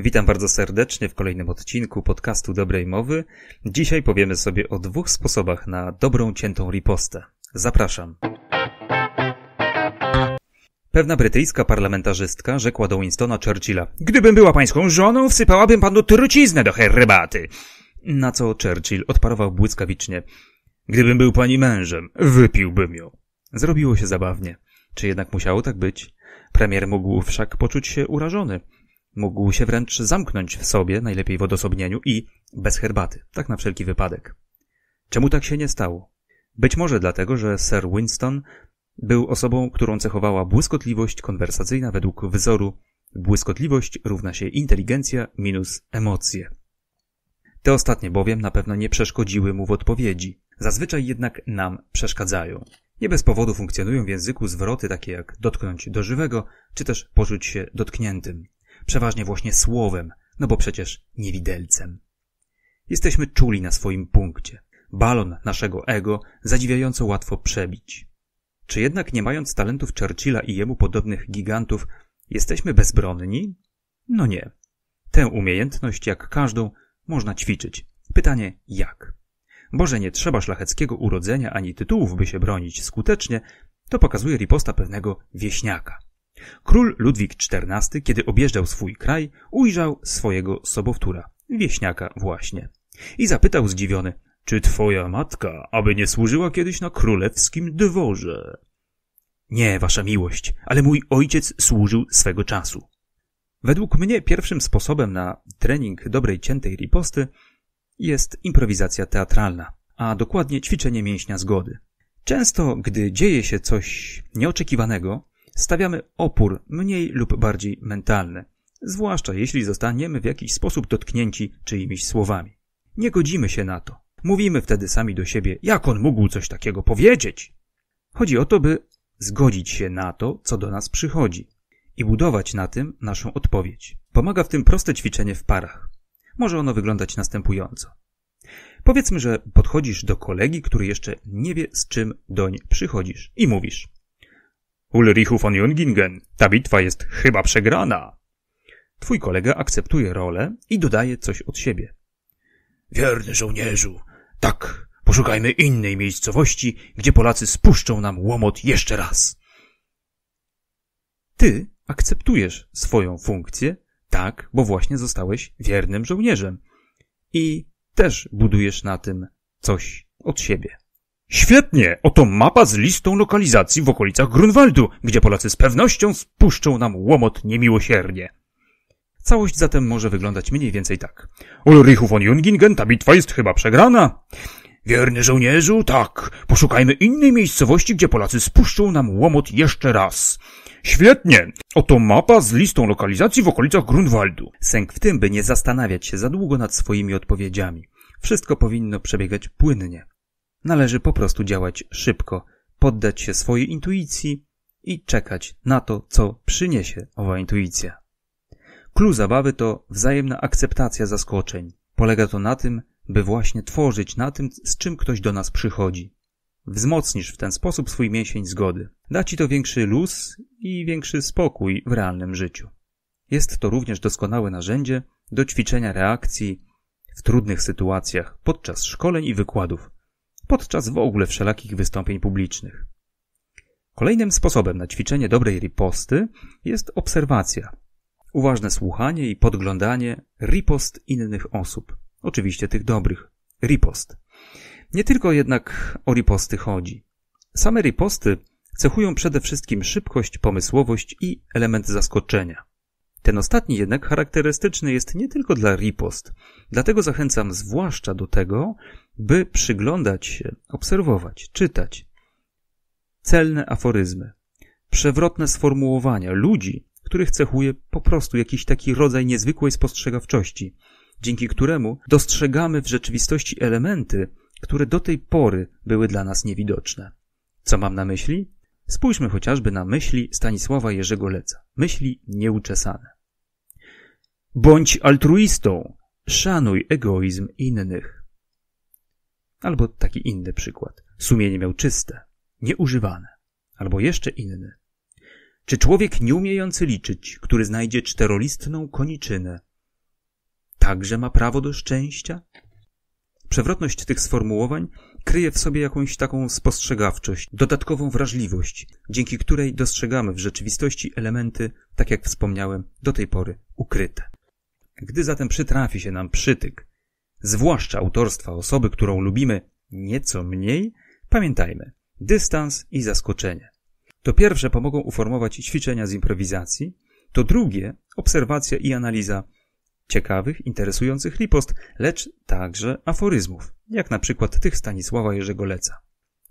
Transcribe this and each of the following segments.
Witam bardzo serdecznie w kolejnym odcinku podcastu Dobrej Mowy. Dzisiaj powiemy sobie o dwóch sposobach na dobrą ciętą ripostę. Zapraszam. Pewna brytyjska parlamentarzystka rzekła do Winstona Churchilla: Gdybym była pańską żoną, wsypałabym panu truciznę do herbaty. Na co Churchill odparował błyskawicznie: Gdybym był pani mężem, wypiłbym ją. Zrobiło się zabawnie. Czy jednak musiało tak być? Premier mógł wszak poczuć się urażony. Mógł się wręcz zamknąć w sobie, najlepiej w odosobnieniu i bez herbaty, tak na wszelki wypadek. Czemu tak się nie stało? Być może dlatego, że Sir Winston był osobą, którą cechowała błyskotliwość konwersacyjna według wzoru błyskotliwość równa się inteligencja minus emocje. Te ostatnie bowiem na pewno nie przeszkodziły mu w odpowiedzi. Zazwyczaj jednak nam przeszkadzają. Nie bez powodu funkcjonują w języku zwroty takie jak dotknąć do żywego, czy też poczuć się dotkniętym przeważnie właśnie słowem, no bo przecież niewidelcem. Jesteśmy czuli na swoim punkcie. Balon naszego ego zadziwiająco łatwo przebić. Czy jednak nie mając talentów Churchilla i jemu podobnych gigantów, jesteśmy bezbronni? No nie. Tę umiejętność, jak każdą, można ćwiczyć. Pytanie jak? Boże, nie trzeba szlacheckiego urodzenia ani tytułów, by się bronić skutecznie, to pokazuje riposta pewnego wieśniaka. Król Ludwik XIV, kiedy objeżdżał swój kraj, ujrzał swojego sobowtóra, wieśniaka właśnie. I zapytał zdziwiony, czy twoja matka, aby nie służyła kiedyś na królewskim dworze? Nie, wasza miłość, ale mój ojciec służył swego czasu. Według mnie pierwszym sposobem na trening dobrej ciętej riposty jest improwizacja teatralna, a dokładnie ćwiczenie mięśnia zgody. Często, gdy dzieje się coś nieoczekiwanego, stawiamy opór mniej lub bardziej mentalny, zwłaszcza jeśli zostaniemy w jakiś sposób dotknięci czyimiś słowami. Nie godzimy się na to. Mówimy wtedy sami do siebie, jak on mógł coś takiego powiedzieć? Chodzi o to, by zgodzić się na to, co do nas przychodzi i budować na tym naszą odpowiedź. Pomaga w tym proste ćwiczenie w parach. Może ono wyglądać następująco. Powiedzmy, że podchodzisz do kolegi, który jeszcze nie wie, z czym doń przychodzisz i mówisz. Ulrichu von Jungingen, ta bitwa jest chyba przegrana. Twój kolega akceptuje rolę i dodaje coś od siebie. Wierny żołnierzu, tak, poszukajmy innej miejscowości, gdzie Polacy spuszczą nam łomot jeszcze raz. Ty akceptujesz swoją funkcję, tak, bo właśnie zostałeś wiernym żołnierzem i też budujesz na tym coś od siebie. Świetnie! Oto mapa z listą lokalizacji w okolicach Grunwaldu, gdzie Polacy z pewnością spuszczą nam łomot niemiłosiernie. Całość zatem może wyglądać mniej więcej tak. Ulrichu von Jungingen, ta bitwa jest chyba przegrana. Wierny żołnierzu, tak. Poszukajmy innej miejscowości, gdzie Polacy spuszczą nam łomot jeszcze raz. Świetnie! Oto mapa z listą lokalizacji w okolicach Grunwaldu. Sęk w tym, by nie zastanawiać się za długo nad swoimi odpowiedziami. Wszystko powinno przebiegać płynnie. Należy po prostu działać szybko, poddać się swojej intuicji i czekać na to, co przyniesie owa intuicja. Clue zabawy to wzajemna akceptacja zaskoczeń. Polega to na tym, by właśnie tworzyć na tym, z czym ktoś do nas przychodzi. Wzmocnisz w ten sposób swój mięsień zgody. Da ci to większy luz i większy spokój w realnym życiu. Jest to również doskonałe narzędzie do ćwiczenia reakcji w trudnych sytuacjach podczas szkoleń i wykładów podczas w ogóle wszelakich wystąpień publicznych. Kolejnym sposobem na ćwiczenie dobrej riposty jest obserwacja, uważne słuchanie i podglądanie ripost innych osób, oczywiście tych dobrych, ripost. Nie tylko jednak o riposty chodzi. Same riposty cechują przede wszystkim szybkość, pomysłowość i element zaskoczenia. Ten ostatni jednak charakterystyczny jest nie tylko dla ripost, dlatego zachęcam zwłaszcza do tego, by przyglądać się, obserwować, czytać celne aforyzmy, przewrotne sformułowania ludzi, których cechuje po prostu jakiś taki rodzaj niezwykłej spostrzegawczości, dzięki któremu dostrzegamy w rzeczywistości elementy, które do tej pory były dla nas niewidoczne. Co mam na myśli? Spójrzmy chociażby na myśli Stanisława Jerzego Leca, myśli nieuczesane. Bądź altruistą, szanuj egoizm innych. Albo taki inny przykład. Sumienie miał czyste, nieużywane. Albo jeszcze inny. Czy człowiek nieumiejący liczyć, który znajdzie czterolistną koniczynę, także ma prawo do szczęścia? Przewrotność tych sformułowań kryje w sobie jakąś taką spostrzegawczość, dodatkową wrażliwość, dzięki której dostrzegamy w rzeczywistości elementy, tak jak wspomniałem, do tej pory ukryte. Gdy zatem przytrafi się nam przytyk, zwłaszcza autorstwa osoby, którą lubimy nieco mniej, pamiętajmy, dystans i zaskoczenie. To pierwsze pomogą uformować ćwiczenia z improwizacji, to drugie obserwacja i analiza ciekawych, interesujących ripost, lecz także aforyzmów, jak na przykład tych Stanisława Jerzego Leca.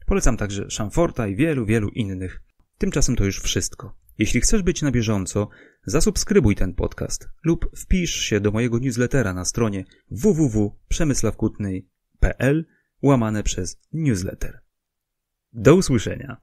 Polecam także Szamforta i wielu, wielu innych. Tymczasem to już wszystko. Jeśli chcesz być na bieżąco, zasubskrybuj ten podcast lub wpisz się do mojego newslettera na stronie www.przemysławkutnej.pl łamane przez newsletter. Do usłyszenia!